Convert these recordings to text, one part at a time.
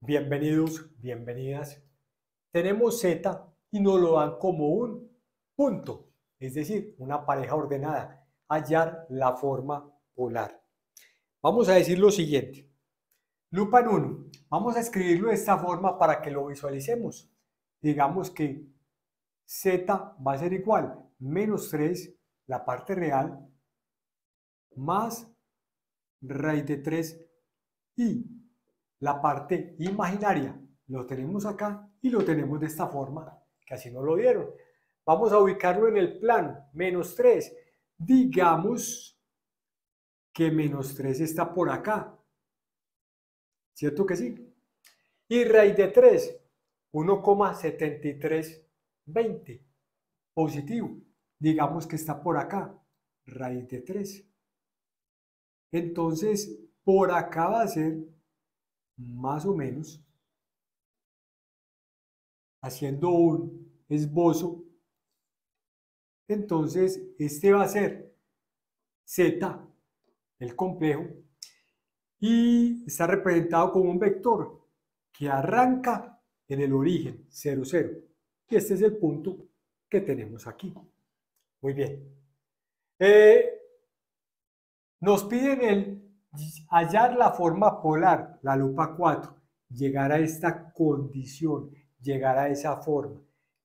Bienvenidos, bienvenidas. Tenemos Z y nos lo dan como un punto, es decir, una pareja ordenada. Hallar la forma polar. Vamos a decir lo siguiente. Lupa en 1. Vamos a escribirlo de esta forma para que lo visualicemos. Digamos que Z va a ser igual menos 3, la parte real, más raíz de 3i la parte imaginaria lo tenemos acá y lo tenemos de esta forma, que así no lo vieron. Vamos a ubicarlo en el plano, menos 3. Digamos que menos 3 está por acá. ¿Cierto que sí? Y raíz de 3, 1,7320. Positivo. Digamos que está por acá, raíz de 3. Entonces, por acá va a ser más o menos, haciendo un esbozo, entonces este va a ser Z, el complejo, y está representado como un vector que arranca en el origen 0, 0. Y este es el punto que tenemos aquí. Muy bien. Eh, nos piden el hallar la forma polar, la lupa 4, llegar a esta condición, llegar a esa forma.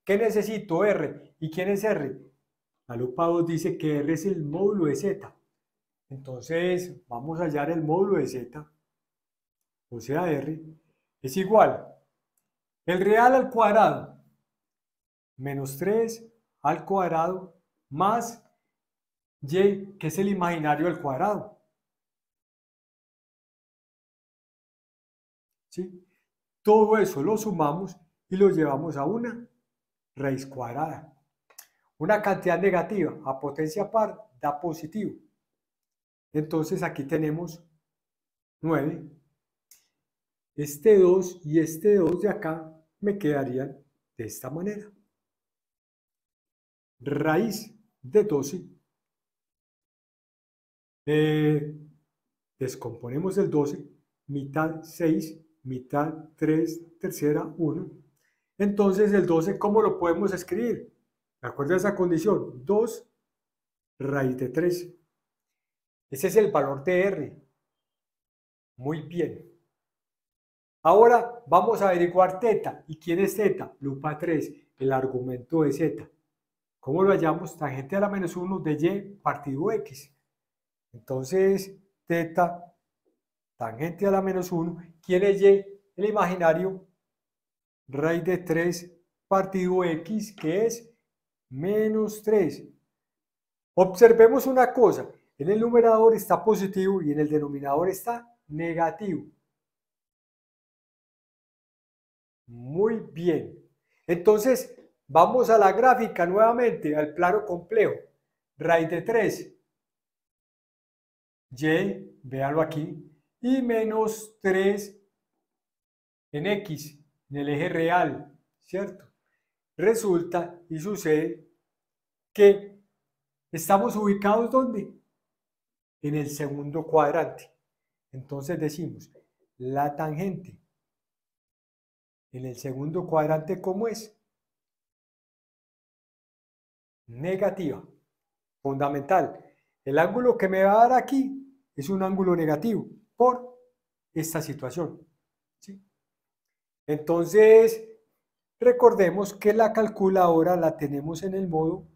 ¿Qué necesito? R. ¿Y quién es R? La lupa 2 dice que R es el módulo de Z. Entonces, vamos a hallar el módulo de Z, o sea, R, es igual el real al cuadrado menos 3 al cuadrado más y, que es el imaginario al cuadrado. Todo eso lo sumamos y lo llevamos a una raíz cuadrada. Una cantidad negativa a potencia par da positivo. Entonces aquí tenemos 9. Este 2 y este 2 de acá me quedarían de esta manera. Raíz de 12. Eh, descomponemos el 12, mitad 6 mitad 3, tercera 1. Entonces el 12, ¿cómo lo podemos escribir? ¿De acuerdo a esa condición? 2 raíz de 3. Ese es el valor de R. Muy bien. Ahora vamos a averiguar teta. ¿Y quién es teta? Lupa 3, el argumento de z. ¿Cómo lo hallamos? Tangente a la menos 1 de y partido x. Entonces, teta, tangente a la menos 1, ¿Quién es Y? El imaginario raíz de 3 partido X, que es menos 3. Observemos una cosa, en el numerador está positivo y en el denominador está negativo. Muy bien. Entonces, vamos a la gráfica nuevamente, al plano complejo. Raíz de 3. Y, véalo aquí, y menos 3 en X, en el eje real, ¿cierto? Resulta y sucede que estamos ubicados ¿dónde? En el segundo cuadrante. Entonces decimos, la tangente en el segundo cuadrante, ¿cómo es? Negativa. Fundamental. El ángulo que me va a dar aquí es un ángulo negativo por esta situación. Entonces, recordemos que la calculadora la tenemos en el modo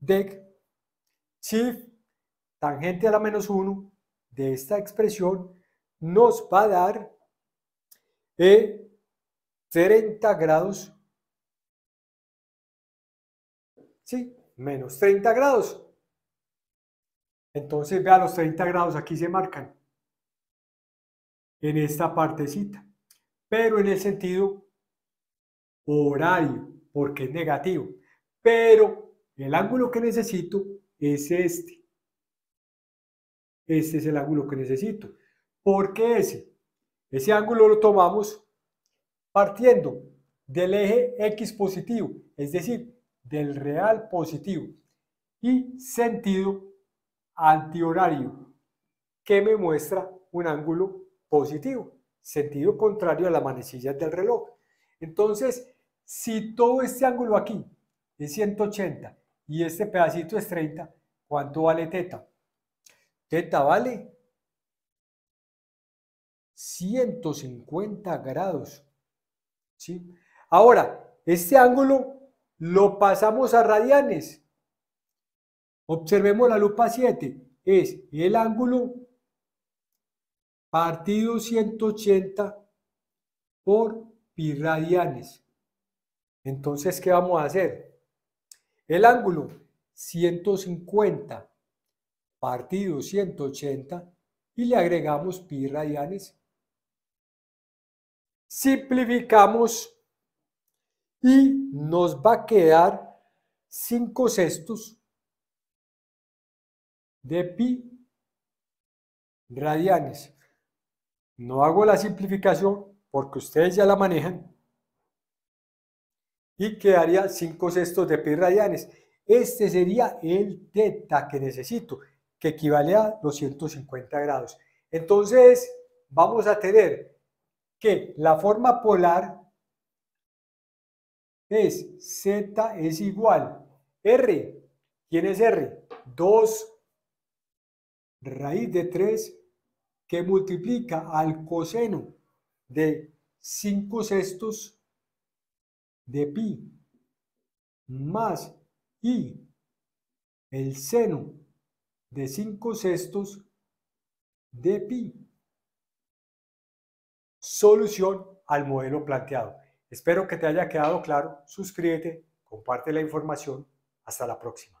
de SHIFT tangente a la menos 1 de esta expresión nos va a dar 30 eh, grados, sí, menos 30 grados. Entonces, vean los 30 grados aquí se marcan en esta partecita, pero en el sentido horario, porque es negativo. Pero el ángulo que necesito es este. Este es el ángulo que necesito. ¿Por qué ese? Ese ángulo lo tomamos partiendo del eje X positivo, es decir, del real positivo y sentido antihorario, que me muestra un ángulo positivo, sentido contrario a las manecillas del reloj. Entonces, si todo este ángulo aquí es 180 y este pedacito es 30, ¿cuánto vale teta? Teta vale 150 grados. ¿sí? Ahora, este ángulo lo pasamos a radianes. Observemos la lupa 7. Es el ángulo Partido 180 por pi radianes. Entonces, ¿qué vamos a hacer? El ángulo 150 partido 180 y le agregamos pi radianes. Simplificamos y nos va a quedar 5 sextos de pi radianes. No hago la simplificación porque ustedes ya la manejan. Y quedaría 5 sextos de pi radianes. Este sería el teta que necesito, que equivale a 250 grados. Entonces, vamos a tener que la forma polar es Z es igual R. ¿Quién es R? 2 raíz de 3 que multiplica al coseno de 5 sextos de pi más i el seno de 5 sextos de pi. Solución al modelo planteado. Espero que te haya quedado claro. Suscríbete, comparte la información. Hasta la próxima.